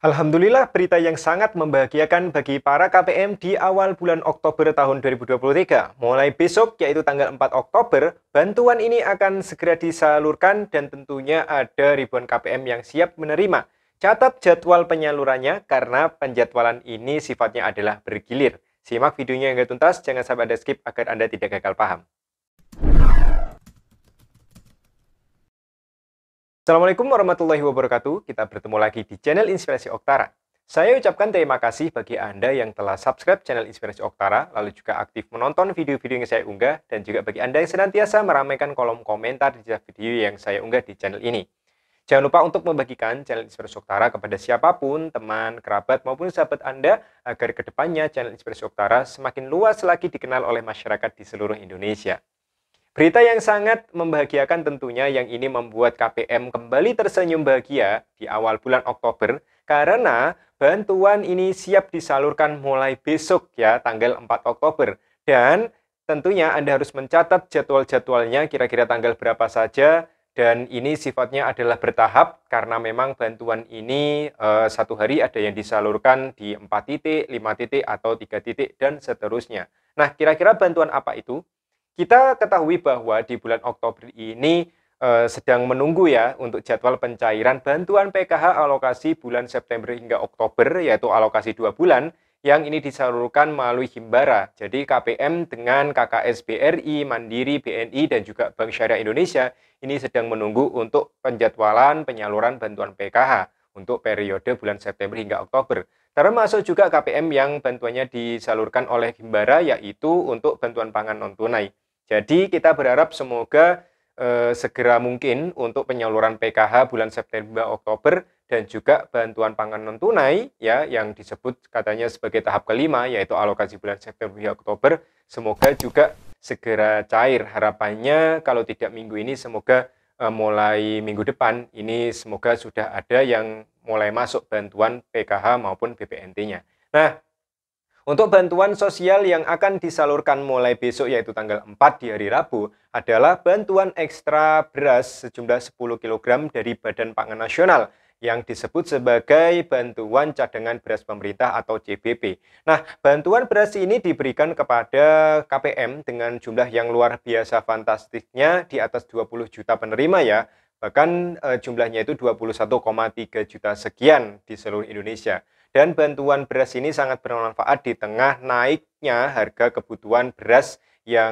Alhamdulillah berita yang sangat membahagiakan bagi para KPM di awal bulan Oktober tahun 2023. Mulai besok yaitu tanggal 4 Oktober, bantuan ini akan segera disalurkan dan tentunya ada ribuan KPM yang siap menerima. Catat jadwal penyalurannya karena penjadwalan ini sifatnya adalah bergilir. Simak videonya hingga tuntas, jangan sampai ada skip agar Anda tidak gagal paham. Assalamualaikum warahmatullahi wabarakatuh. Kita bertemu lagi di channel Inspirasi Oktara. Saya ucapkan terima kasih bagi Anda yang telah subscribe channel Inspirasi Oktara, lalu juga aktif menonton video-video yang saya unggah, dan juga bagi Anda yang senantiasa meramaikan kolom komentar di setiap video yang saya unggah di channel ini. Jangan lupa untuk membagikan channel Inspirasi Oktara kepada siapapun, teman, kerabat, maupun sahabat Anda, agar kedepannya channel Inspirasi Oktara semakin luas lagi dikenal oleh masyarakat di seluruh Indonesia. Berita yang sangat membahagiakan tentunya yang ini membuat KPM kembali tersenyum bahagia di awal bulan Oktober karena bantuan ini siap disalurkan mulai besok ya tanggal 4 Oktober dan tentunya Anda harus mencatat jadwal-jadwalnya kira-kira tanggal berapa saja dan ini sifatnya adalah bertahap karena memang bantuan ini e, satu hari ada yang disalurkan di 4 titik, 5 titik atau 3 titik dan seterusnya. Nah, kira-kira bantuan apa itu? Kita ketahui bahwa di bulan Oktober ini e, sedang menunggu ya untuk jadwal pencairan bantuan PKH alokasi bulan September hingga Oktober yaitu alokasi dua bulan yang ini disalurkan melalui Himbara. Jadi KPM dengan KKS BRI, Mandiri, BNI dan juga Bank Syariah Indonesia ini sedang menunggu untuk penjadwalan penyaluran bantuan PKH untuk periode bulan September hingga Oktober. Termasuk juga KPM yang bantuannya disalurkan oleh Himbara yaitu untuk bantuan pangan non tunai. Jadi kita berharap semoga eh, segera mungkin untuk penyaluran PKH bulan September Oktober dan juga bantuan pangan non tunai ya yang disebut katanya sebagai tahap kelima yaitu alokasi bulan September hingga Oktober semoga juga segera cair harapannya kalau tidak minggu ini semoga eh, mulai minggu depan ini semoga sudah ada yang mulai masuk bantuan PKH maupun BPNT-nya. Nah, untuk bantuan sosial yang akan disalurkan mulai besok yaitu tanggal 4 di hari Rabu adalah bantuan ekstra beras sejumlah 10 kg dari Badan Pangan Nasional yang disebut sebagai bantuan cadangan beras pemerintah atau CBP. Nah, bantuan beras ini diberikan kepada KPM dengan jumlah yang luar biasa fantastisnya di atas 20 juta penerima ya. Bahkan eh, jumlahnya itu 21,3 juta sekian di seluruh Indonesia. Dan bantuan beras ini sangat bermanfaat di tengah naiknya harga kebutuhan beras yang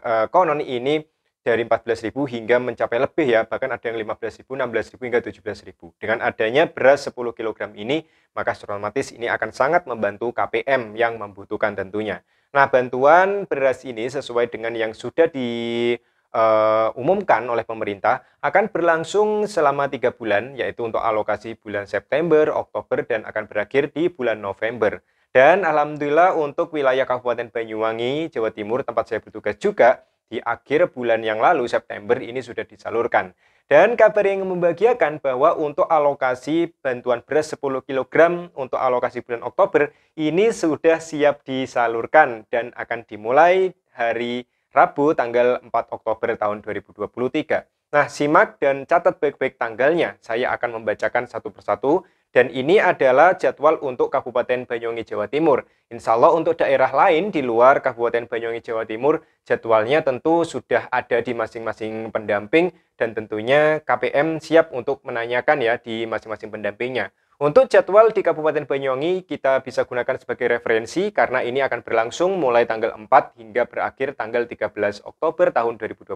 e, konon ini dari 14.000 hingga mencapai lebih ya, bahkan ada yang 15.000, 16.000 hingga 17.000. Dengan adanya beras 10 kg ini, maka otomatis ini akan sangat membantu KPM yang membutuhkan tentunya. Nah, bantuan beras ini sesuai dengan yang sudah di Eh, umumkan oleh pemerintah akan berlangsung selama tiga bulan, yaitu untuk alokasi bulan September, Oktober, dan akan berakhir di bulan November. Dan alhamdulillah untuk wilayah Kabupaten Banyuwangi, Jawa Timur tempat saya bertugas juga di akhir bulan yang lalu September ini sudah disalurkan. Dan kabar yang membahagiakan bahwa untuk alokasi bantuan beras 10 kg untuk alokasi bulan Oktober ini sudah siap disalurkan dan akan dimulai hari Rabu tanggal 4 Oktober tahun 2023. Nah, simak dan catat baik-baik tanggalnya. Saya akan membacakan satu persatu dan ini adalah jadwal untuk Kabupaten Banyuwangi Jawa Timur. Insya Allah untuk daerah lain di luar Kabupaten Banyuwangi Jawa Timur, jadwalnya tentu sudah ada di masing-masing pendamping dan tentunya KPM siap untuk menanyakan ya di masing-masing pendampingnya. Untuk jadwal di Kabupaten Banyuwangi, kita bisa gunakan sebagai referensi karena ini akan berlangsung mulai tanggal 4 hingga berakhir tanggal 13 Oktober tahun 2023.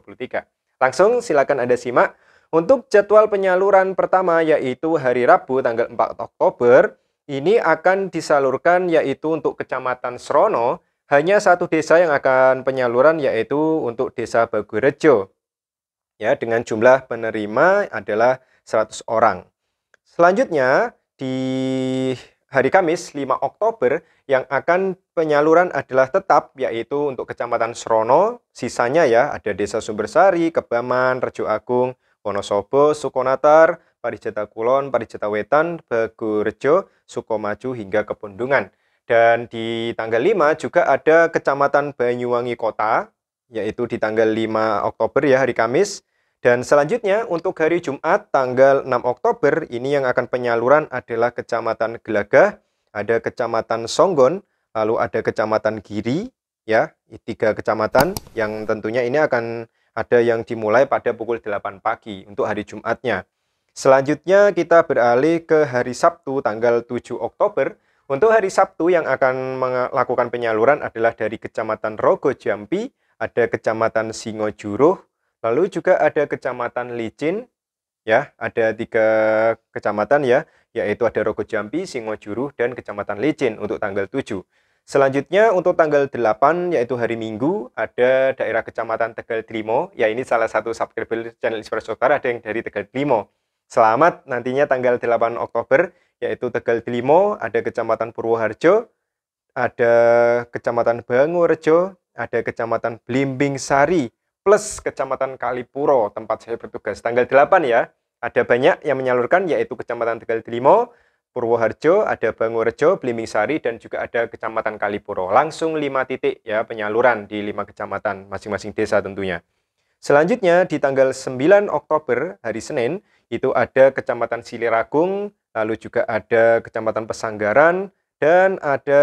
Langsung silakan Anda simak. Untuk jadwal penyaluran pertama yaitu hari Rabu tanggal 4 Oktober, ini akan disalurkan yaitu untuk Kecamatan Srono, hanya satu desa yang akan penyaluran yaitu untuk Desa Bagurejo. Ya, dengan jumlah penerima adalah 100 orang. Selanjutnya, di hari Kamis 5 Oktober yang akan penyaluran adalah tetap yaitu untuk Kecamatan Srono, sisanya ya ada Desa Sumbersari, Kebaman, Rejo Agung, Wonosobo, Sukonatar, Parijata Kulon, Parijata Wetan, Begurejo, Sukomaju hingga Kepundungan. Dan di tanggal 5 juga ada Kecamatan Banyuwangi Kota, yaitu di tanggal 5 Oktober ya hari Kamis, dan selanjutnya untuk hari Jumat tanggal 6 Oktober ini yang akan penyaluran adalah Kecamatan Gelagah, ada Kecamatan Songgon, lalu ada Kecamatan Giri, ya, tiga kecamatan yang tentunya ini akan ada yang dimulai pada pukul 8 pagi untuk hari Jumatnya. Selanjutnya kita beralih ke hari Sabtu tanggal 7 Oktober. Untuk hari Sabtu yang akan melakukan penyaluran adalah dari Kecamatan Rogo Jampi, ada Kecamatan Singojuruh, Lalu juga ada Kecamatan Licin, ya, ada tiga kecamatan ya, yaitu ada Rogo Jambi, Singojuru, dan Kecamatan Licin untuk tanggal 7. Selanjutnya untuk tanggal 8 yaitu hari Minggu ada daerah Kecamatan Tegal Trimo. Ya ini salah satu subscriber channel Inspirasi Sotara, ada yang dari Tegal Trimo. Selamat nantinya tanggal 8 Oktober yaitu Tegal Trimo, ada Kecamatan Purwoharjo, ada Kecamatan Bangurejo, ada Kecamatan Blimbing Sari, plus Kecamatan Kalipuro tempat saya bertugas. Tanggal 8 ya, ada banyak yang menyalurkan yaitu Kecamatan Tegal Delimo, Purwoharjo, ada Bangorejo, Blimbing Sari dan juga ada Kecamatan Kalipuro. Langsung 5 titik ya penyaluran di 5 kecamatan masing-masing desa tentunya. Selanjutnya di tanggal 9 Oktober hari Senin itu ada Kecamatan Siliragung, lalu juga ada Kecamatan Pesanggaran, dan ada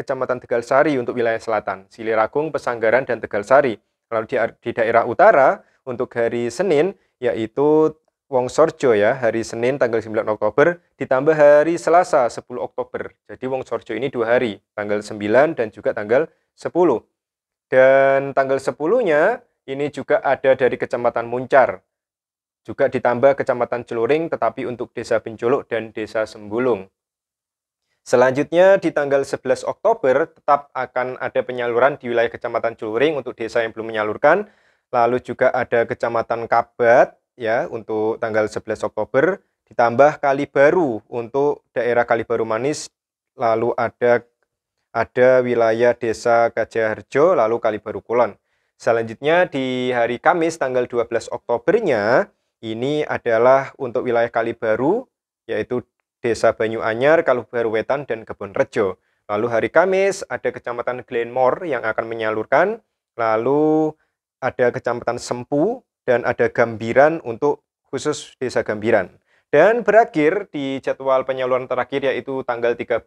Kecamatan Tegal Sari untuk wilayah selatan, Siliragung, Pesanggaran, dan Tegal Sari. Kalau di, di daerah utara untuk hari Senin yaitu Wong Sorjo ya, hari Senin tanggal 9 Oktober ditambah hari Selasa 10 Oktober. Jadi Wong Sorjo ini dua hari, tanggal 9 dan juga tanggal 10. Dan tanggal 10-nya ini juga ada dari Kecamatan Muncar. Juga ditambah Kecamatan Celuring tetapi untuk Desa Bencolok dan Desa Sembulung. Selanjutnya di tanggal 11 Oktober tetap akan ada penyaluran di wilayah Kecamatan Curing untuk desa yang belum menyalurkan. Lalu juga ada Kecamatan Kabat ya untuk tanggal 11 Oktober ditambah Kali Baru untuk daerah Kali Baru Manis. Lalu ada ada wilayah desa Kajaharjo lalu Kali Baru Kulon. Selanjutnya di hari Kamis tanggal 12 Oktobernya ini adalah untuk wilayah Kali Baru yaitu Desa Banyu Anyar, Kalubar Wetan, dan Kebon Rejo. Lalu hari Kamis ada Kecamatan Glenmore yang akan menyalurkan, lalu ada Kecamatan Sempu, dan ada Gambiran untuk khusus Desa Gambiran. Dan berakhir di jadwal penyaluran terakhir yaitu tanggal 13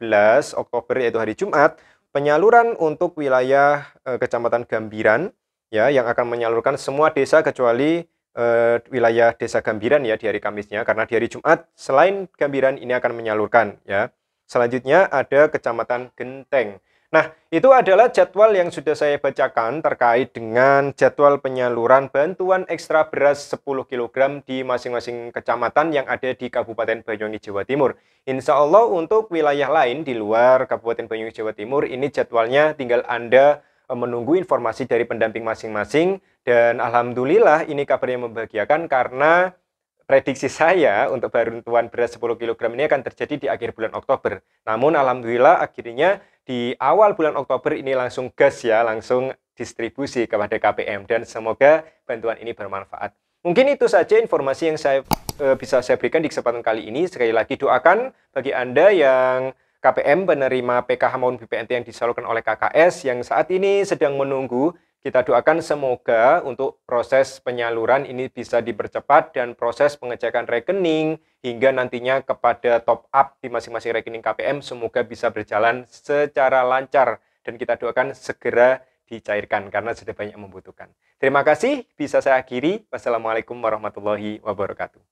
Oktober yaitu hari Jumat, penyaluran untuk wilayah eh, Kecamatan Gambiran ya yang akan menyalurkan semua desa kecuali uh, wilayah Desa Gambiran ya di hari Kamisnya karena di hari Jumat selain Gambiran ini akan menyalurkan ya. Selanjutnya ada Kecamatan Genteng. Nah, itu adalah jadwal yang sudah saya bacakan terkait dengan jadwal penyaluran bantuan ekstra beras 10 kg di masing-masing kecamatan yang ada di Kabupaten Banyuwangi, Jawa Timur. Insya Allah untuk wilayah lain di luar Kabupaten Banyuwangi, Jawa Timur, ini jadwalnya tinggal Anda menunggu informasi dari pendamping masing-masing dan alhamdulillah ini kabarnya membahagiakan karena prediksi saya untuk bantuan beras 10 kg ini akan terjadi di akhir bulan Oktober. Namun alhamdulillah akhirnya di awal bulan Oktober ini langsung gas ya, langsung distribusi kepada KPM dan semoga bantuan ini bermanfaat. Mungkin itu saja informasi yang saya e, bisa saya berikan di kesempatan kali ini. Sekali lagi doakan bagi Anda yang KPM penerima PKH maupun BPNT yang disalurkan oleh KKS yang saat ini sedang menunggu. Kita doakan semoga untuk proses penyaluran ini bisa dipercepat dan proses pengecekan rekening hingga nantinya kepada top up di masing-masing rekening KPM semoga bisa berjalan secara lancar dan kita doakan segera dicairkan karena sudah banyak membutuhkan. Terima kasih, bisa saya akhiri. Wassalamualaikum warahmatullahi wabarakatuh.